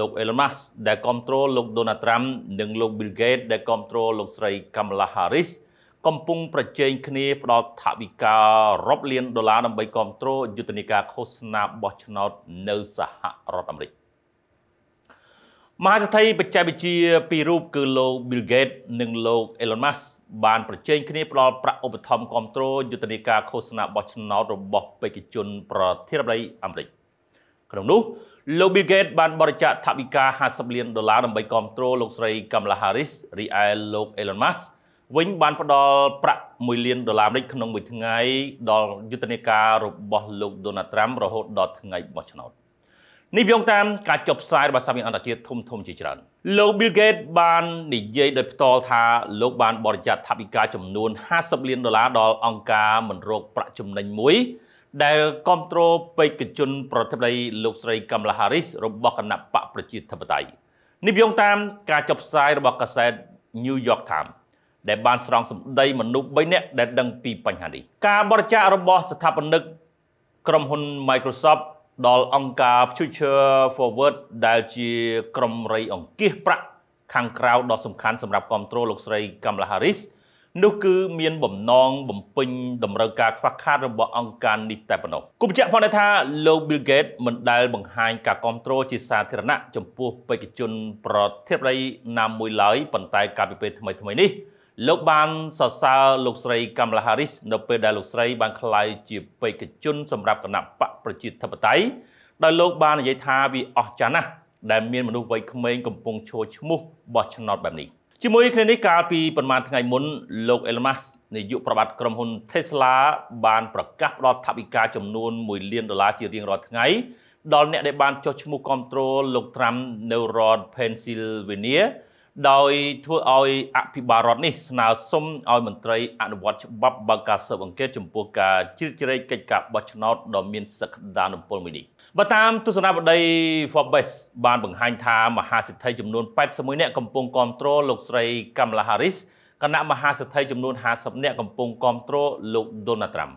លោក Elon Musk ដែលគ្រប់គ្រងលោក Donald Trump និងលោក Bill Gates ដែលគ្រប់គ្រងលោកស្រី Kamala Harris កំពុងប្រជែងគ្នាផ្ដល់ថវិការាប់លានដុល្លារដើម្បីគ្រប់គ្រងយុទ្ធនាការឃោសនាបោះឆ្នោតនៅសហរដ្ឋអាមេរិកមហាសេដ្ឋីបច្ចេកវិទ្យាពីររូបគឺលោក Bill Gates និងលោក Elon Musk បានប្រជែងគ្នាផ្ដល់ប្រាក់ឧបត្ថម្ភគ្រប់គ្រងយុទ្ធនាការឃោសនាបោះឆ្នោតរបស់បេក្ខជនប្រធានាធិបតីអាមេរិក ក្នុងនោះលោក Bill Gates បានបរិច្ចាគថវិកា50លានដុល្លារដើម្បីគ្រប់គ្រងលោកស្រី Kamala Harris រីឯលោក Elon Musk វិញបាន ផ្ដល់ប្រាក់1លានដុល្លារអាមេរិកក្នុងមួយថ្ងៃដល់យុទ្ធនាការរបស់លោក Donald Trump រហូតដល់ថ្ងៃបោះឆ្នោតនេះយោងតាមការចុះផ្សាយរបស់សាមីអន្តរជាតិធំធំជាច្រើនលោក Bill Gates បាននិយាយដោយផ្ទាល់ថាលោក បានបរិច្ចាគថវិកាចំនួន50លានដុល្លារដល់អង្គការមិនរោគប្រាក់ចំណេញមួយដែលគ្រប់គ្រងបេក្ខជនប្រធានាធិបតីលោកស្រីកាំឡាហារីសរបស់គណៈបកប្រជាធិបតេយ្យនេះយោងតាមការចុះផ្សាយរបស់កាសែត New York Times ដែលបានស្រង់សម្ដីមនុស្ស3នាក់ដែលដឹងពីបញ្ហានេះការបរិច្ចាគរបស់ស្ថាបនិកក្រុមហ៊ុន Microsoft ដល់អង្គការ Future Forward ដែលជា ក្រុមរៃអង្គាសប្រាក់ខាងក្រៅដ៏សំខាន់សម្រាប់គ្រប់គ្រងលោកស្រីកាំឡាហារីសនោះគឺមានបំណងបំពេញតម្រូវការខ្វះខាតរបស់អង្គការនេះតែប៉ុណ្ណោះគូបញ្ជាក់ផងដែរថាលោក Bill Gates មិនដែលបង្ហាញការគ្រប់គ្រងជាសាធារណៈចំពោះបេក្ខជន ប្រធាបដីណាមួយឡើយប៉ុន្តែកាលពីពេលថ្មីថ្មីនេះ លោកបានសរសើរលោកស្រីកាមឡាហារីសនៅពេលដែលលោកស្រីបានក្លាយជាបេក្ខជនសម្រាប់គណៈបកប្រជាធិបតេយ្យដោយលោកបាននិយាយថាវាអស្ចារ្យណាស់ដែលមានមនុស្សវ័យក្មេងកំពុងឈរឈ្មោះបោះឆ្នោតបែបនេះជាមួយគ្នានេះកាលពីប្រហែលថ្ងៃមុនលោក Elon Musk នាយកប្រវត្តិក្រុមហ៊ុន Tesla បានប្រកាសផ្ដល់ថវិកាចំនួន1លានដុល្លារជារៀងរាល់ថ្ងៃដល់អ្នកដែលបានចុះឈ្មោះគ្រប់គ្រងលោក Trump នៅរដ្ឋ Pennsylvania ដោយធ្វើឲ្យអភិបាលរដ្ឋនេះស្នើសុំឲ្យមន្ត្រីអនុវត្តច្បាប់បើកការស៊ើបអង្កេតចំពោះការជ្រៀតជ្រែកកិច្ចការបោះឆ្នោតដ៏មានសក្តានុពលមួយនេះបើតាមទស្សនវិស័យ Forbes បានបង្ហាញថាមហាសិទ្ធិចំនួន81នាក់កំពុងគ្រប់គ្រងលោកស្រី Kamala Harris គណៈមហាសិទ្ធិចំនួន50នាក់កំពុងគ្រប់គ្រងលោក Donald Trump